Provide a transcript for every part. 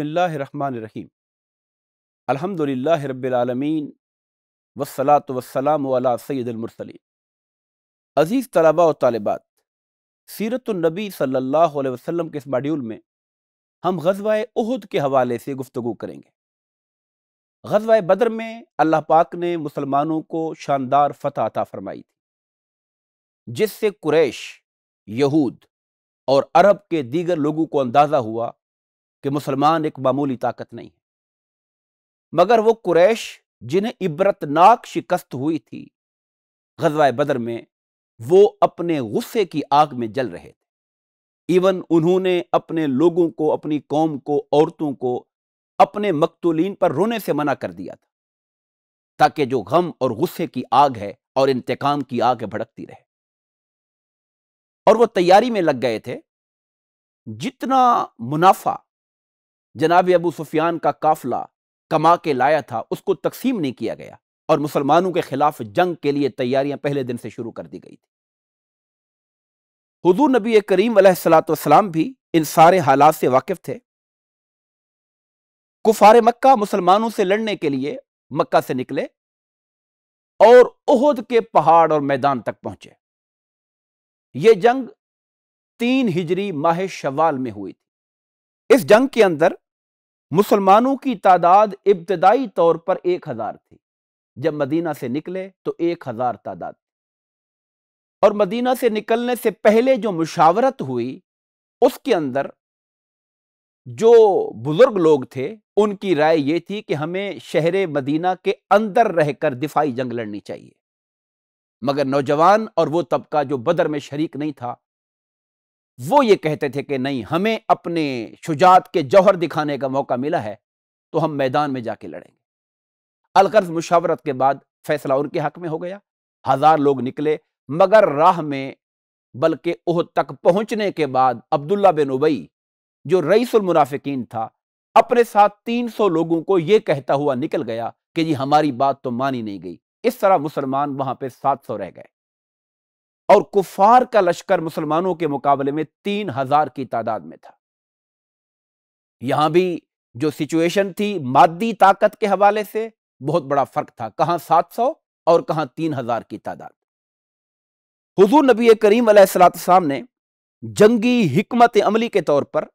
बसमीम अलहमदिल्ला रबालमीन वसलात वसलाम सैदमरसलिन अज़ीज़ तलबा और तालबात सीरतुलनबी सल्ला वसम के इस मॉड्यूल में हम गजवा उहद के हवाले से गुफ्तु करेंगे गजवा बदर में अल्लाह पाक ने मुसलमानों को शानदार फतह अता फरमाई थी जिससे कुरैश यहूद और अरब के दीगर लोगों को अंदाज़ा हुआ कि मुसलमान एक मामूली ताकत नहीं है मगर वो कुरैश जिन्हें इबरतनाक शिकस्त हुई थी गजवाए बदर में वो अपने गुस्से की आग में जल रहे थे इवन उन्होंने अपने लोगों को अपनी कौम को औरतों को अपने मकतुलीन पर रोने से मना कर दिया था ताकि जो गम और गुस्से की आग है और इंतकाम की आग भड़कती रहे और वो तैयारी में लग गए थे जितना मुनाफा जनाब अबू सुफियान का काफिला कमा के लाया था उसको तकसीम नहीं किया गया और मुसलमानों के खिलाफ जंग के लिए तैयारियां पहले दिन से शुरू कर दी गई थी हजूर नबी करीम सलाम भी इन सारे हालात से वाकिफ थे कुफार मक्का मुसलमानों से लड़ने के लिए मक्का से निकले और उहद के पहाड़ और मैदान तक पहुंचे यह जंग तीन हिजरी माह शवाल में हुई थी इस जंग के अंदर मुसलमानों की तादाद इब्तदाई तौर पर एक हज़ार थी जब मदीना से निकले तो एक हज़ार तादाद थी और मदीना से निकलने से पहले जो मुशावरत हुई उसके अंदर जो बुज़ुर्ग लोग थे उनकी राय ये थी कि हमें शहर मदीना के अंदर रहकर दिफाई जंग लड़नी चाहिए मगर नौजवान और वो तबका जो बदर में शरीक नहीं था वो ये कहते थे कि नहीं हमें अपने शुजात के जौहर दिखाने का मौका मिला है तो हम मैदान में जाके लड़ेंगे अलगर्ज मुशावरत के बाद फैसला उनके हक में हो गया हजार लोग निकले मगर राह में बल्कि ओह तक पहुंचने के बाद अब्दुल्ला बिन उबई जो रईसुल मुनाफिकीन था अपने साथ तीन सौ लोगों को यह कहता हुआ निकल गया कि जी हमारी बात तो मानी नहीं गई इस तरह मुसलमान वहां पे सात सौ रह गए और कुफार का लश्कर मुसलमानों के मुकाबले में तीन हजार की तादाद में था यहां भी जो सिचुएशन थी मादी ताकत के हवाले से बहुत बड़ा फर्क था कहां सात सौ और कहां तीन हजार की तादाद हुजूर नबी करीम सलाम ने जंगी हिकमत अमली के तौर पर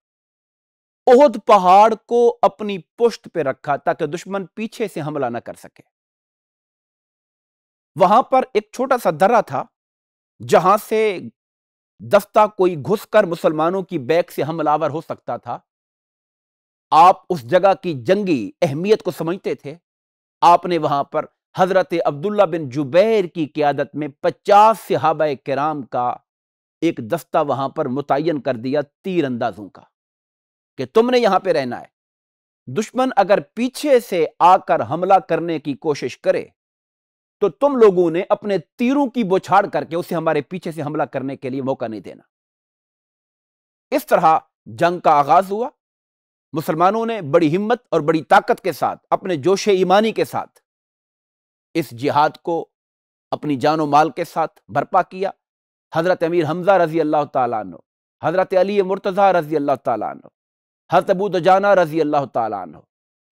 ओहद पहाड़ को अपनी पुश्त पे रखा ताकि दुश्मन पीछे से हमला ना कर सके वहां पर एक छोटा सा दर्रा था जहां से दस्ता कोई घुसकर मुसलमानों की बैग से हमलावर हो सकता था आप उस जगह की जंगी अहमियत को समझते थे आपने वहां पर हजरत अब्दुल्ला बिन जुबैर की क्यादत में पचास सिहाब कराम का एक दस्ता वहां पर मुतन कर दिया तीर अंदाजों का कि तुमने यहां पे रहना है दुश्मन अगर पीछे से आकर हमला करने की कोशिश करे तो तुम लोगों ने अपने तीरों की बोछाड़ करके उसे हमारे पीछे से हमला करने के लिए मौका नहीं देना इस तरह जंग का आगाज हुआ मुसलमानों ने बड़ी हिम्मत और बड़ी ताकत के साथ अपने जोश ईमानी के साथ इस जिहाद को अपनी जानो माल के साथ बर्पा किया हज़रत अमीर हमज़ा रजी अल्लाह तु हज़रत अली मुर्तज़ा रजी अल्लाह तु हज़रत अबू दजाना रजी अल्लाह तु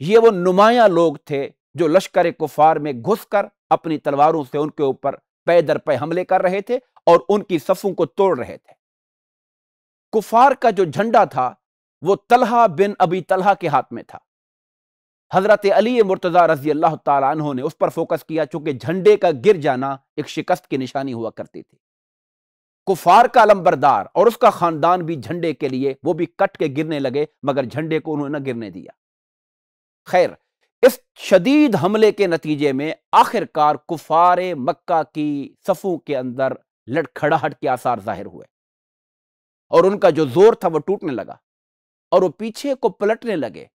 ये वो नुमाया लोग थे जो लश्कर कुफार में घुस कर अपनी तलवारों से उनके ऊपर पै दर पे हमले कर रहे थे और उनकी सफों को तोड़ रहे थे कुफार का जो झंडा था वो तलहा बिन अबी तलहा के हाथ में था हजरत अली मुर्तज़ा रजी अल्लाह तु ने उस पर फोकस किया चूंकि झंडे का गिर जाना एक शिकस्त की निशानी हुआ करती थी कुफार का अलम्बरदार और उसका खानदान भी झंडे के लिए वो भी कट के गिरने लगे मगर झंडे को उन्होंने गिरने दिया खैर इस शदीद हमले के नतीजे में आखिरकार कुफार मक्का की सफ़ों के अंदर लटखड़ाहट के आसार जाहिर हुए और उनका जो जोर था वो टूटने लगा और वो पीछे को पलटने लगे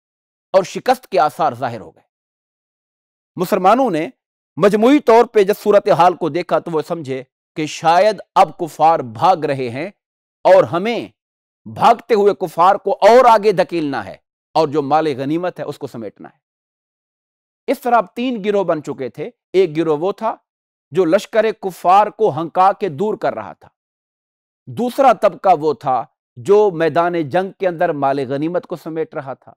और शिकस्त के आसार जाहिर हो गए मुसलमानों ने मजमू तौर पर जब सूरत हाल को देखा तो वह समझे कि शायद अब कुफार भाग रहे हैं और हमें भागते हुए कुफार को और आगे धकेलना है और जो माल गनीमत है उसको समेटना है इस तरह अब तीन गिरोह बन चुके थे एक गिरोह वो था जो लश्कर कुफार को हंका के दूर कर रहा था दूसरा तबका वो था जो मैदान जंग के अंदर माल गनीमत को समेट रहा था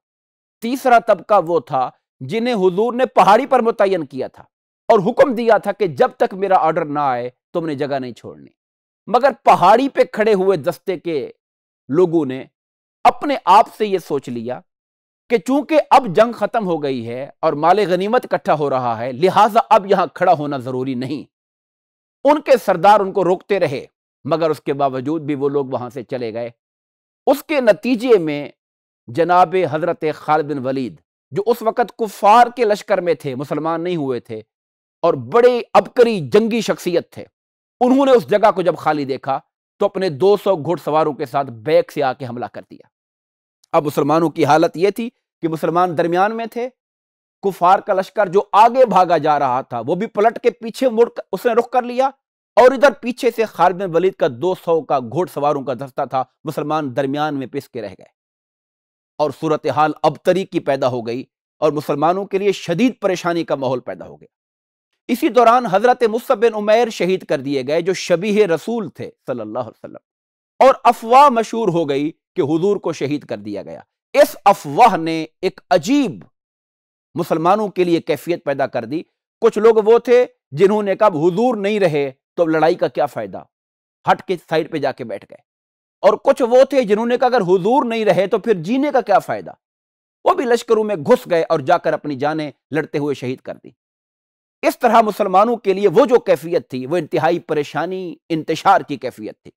तीसरा तबका वो था जिन्हें हुजूर ने पहाड़ी पर मुतयन किया था और हुक्म दिया था कि जब तक मेरा ऑर्डर ना आए तुमने जगह नहीं छोड़नी मगर पहाड़ी पे खड़े हुए दस्ते के लोगों ने अपने आप से यह सोच लिया कि चूंकि अब जंग खत्म हो गई है और माल गनीमत इकट्ठा हो रहा है लिहाजा अब यहां खड़ा होना जरूरी नहीं उनके सरदार उनको रोकते रहे मगर उसके बावजूद भी वो लोग वहां से चले गए उसके नतीजे में जनाब हजरत खाल बिन वलीद जो उस वक़्त कुफार के लश्कर में थे मुसलमान नहीं हुए थे और बड़े अबकरी जंगी शख्सियत थे उन्होंने उस जगह को जब खाली देखा तो अपने 200 घुड़सवारों के साथ बैग से आके हमला कर दिया अब मुसलमानों की हालत यह थी कि मुसलमान दरमियान में थे कुफार का लश्कर जो आगे भागा जा रहा था वो भी पलट के पीछे मुड़ उसने रुख कर लिया और इधर पीछे से खालिद बिन वलीद का 200 का सवारों का दस्ता था मुसलमान दरमियान में पिस के रह गए और सूरत हाल अब की पैदा हो गई और मुसलमानों के लिए शदीद परेशानी का माहौल पैदा हो गया इसी दौरान हजरत मुसब बिन उमैर शहीद कर दिए गए जो शबीह रसूल थे सल्लल्लाहु अलैहि वसल्लम और अफवाह मशहूर हो गई कि हुजूर को शहीद कर दिया गया इस अफवाह ने एक अजीब मुसलमानों के लिए कैफियत पैदा कर दी कुछ लोग वो थे जिन्होंने कहा हुजूर नहीं रहे तो लड़ाई का क्या फ़ायदा हट के साइड पे जाके बैठ गए और कुछ वो थे जिन्होंने कहा अगर हुजूर नहीं रहे तो फिर जीने का क्या फ़ायदा वो भी लश्करों में घुस गए और जाकर अपनी जाने लड़ते हुए शहीद कर दी इस तरह मुसलमानों के लिए वो जो कैफियत थी वो इंतहाई परेशानी इंतशार की कैफियत थी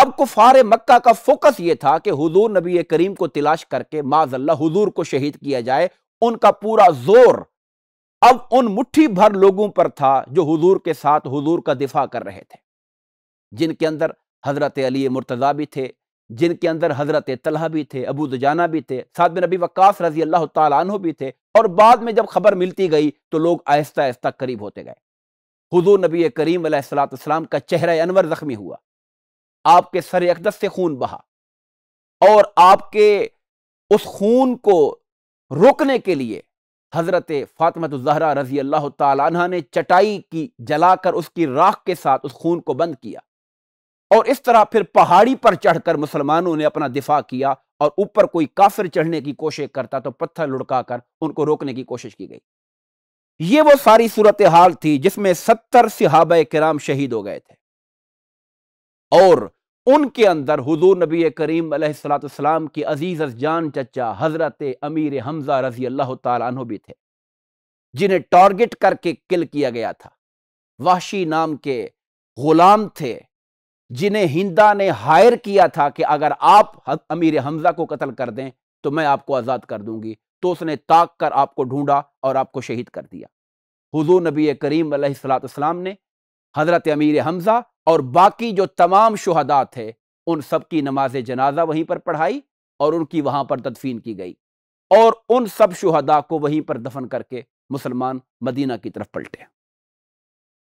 अब कुफार मक्का का फोकस ये था कि हुजूर नबी करीम को तलाश करके माजल्ला हुजूर को शहीद किया जाए उनका पूरा जोर अब उन मुट्ठी भर लोगों पर था जो हुजूर के साथ हुजूर का दिफा कर रहे थे जिनके अंदर हजरत अली मुर्तज़ा भी थे जिनके अंदर हजरत तलहा भी थे अबू दुजाना भी थे साथ में नबी वक्स रजी अल्लाह तु भी थे और बाद में जब खबर मिलती गई तो लोग आहिस्ता आहिस्ता करीब होते गए हुजूर नबी करीम सलाम का चेहरा अनवर जख्मी हुआ आपके सर अकदस से खून बहा और आपके उस खून को रोकने के लिए हज़रत फातमत जहरा रजी अल्लाह तह ने चटाई की जलाकर उसकी राख के साथ उस खून को बंद किया और इस तरह फिर पहाड़ी पर चढ़कर मुसलमानों ने अपना दिफा किया और ऊपर कोई काफिर चढ़ने की कोशिश करता तो पत्थर लुढ़काकर उनको रोकने की कोशिश की गई ये वो सारी सूरत हाल थी जिसमें सत्तर सिहाब कराम शहीद हो गए थे और उनके अंदर हजूर नबी करीम सलाम की अजीज़ जान चचा हज़रत अमीर हमज़ा रजी अल्लाह तु भी थे जिन्हें टारगेट करके किल किया गया था वाशी नाम के गुलाम थे जिन्हें हिंदा ने हायर किया था कि अगर आप अमीर हमज़ा को कत्ल कर दें तो मैं आपको आज़ाद कर दूंगी तो उसने ताक कर आपको ढूंढा और आपको शहीद कर दिया हजूर नबी करीम सलाम ने हज़रत अमीर हमज़ा और बाकी जो तमाम शहदा थे उन सब की नमाज जनाजा वहीं पर पढ़ाई और उनकी वहां पर तदफीन की गई और उन सब शहदा को वहीं पर दफन करके मुसलमान मदीना की तरफ पलटे